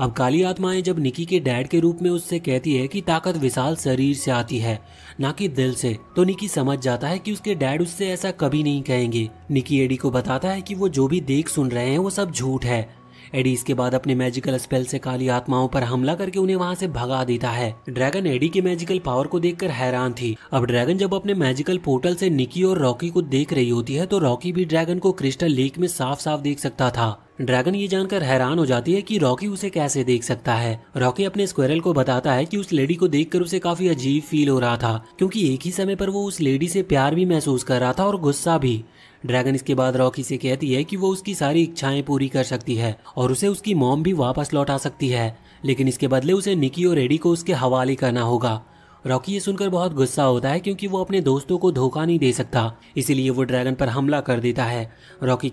अब काली आत्माएं जब निकी के डैड के रूप में उससे कहती है कि ताकत विशाल शरीर से आती है न कि दिल से तो निकी समझ जाता है कि उसके डैड उससे ऐसा कभी नहीं कहेंगे निकी एडी को बताता है कि वो जो भी देख सुन रहे हैं वो सब झूठ है एडी इसके बाद अपने मैजिकल स्पेल से काली आत्माओं पर हमला करके उन्हें वहां से भगा देता है ड्रैगन एडी के मैजिकल पावर को देखकर हैरान थी अब ड्रैगन जब अपने मैजिकल पोर्टल से निकी और रॉकी को देख रही होती है तो रॉकी भी ड्रैगन को क्रिस्टल लेक में साफ साफ देख सकता था ड्रैगन ये जानकर हैरान हो जाती है कि रॉकी उसे कैसे देख सकता है रॉकी अपने स्क्वेरल को बताता है कि उस लेडी को देखकर उसे काफी अजीब फील हो रहा था क्योंकि एक ही समय पर वो उस लेडी से प्यार भी महसूस कर रहा था और गुस्सा भी ड्रैगन इसके बाद रॉकी से कहती है कि वो उसकी सारी इच्छाएं पूरी कर सकती है और उसे उसकी मॉम भी वापस लौटा सकती है लेकिन इसके बदले उसे निकी और रेडी को उसके हवाले करना होगा रॉकी ये सुनकर बहुत गुस्सा होता है क्योंकि वो अपने दोस्तों को धोखा नहीं दे सकता इसीलिए वो ड्रैगन पर हमला कर देता है रॉकी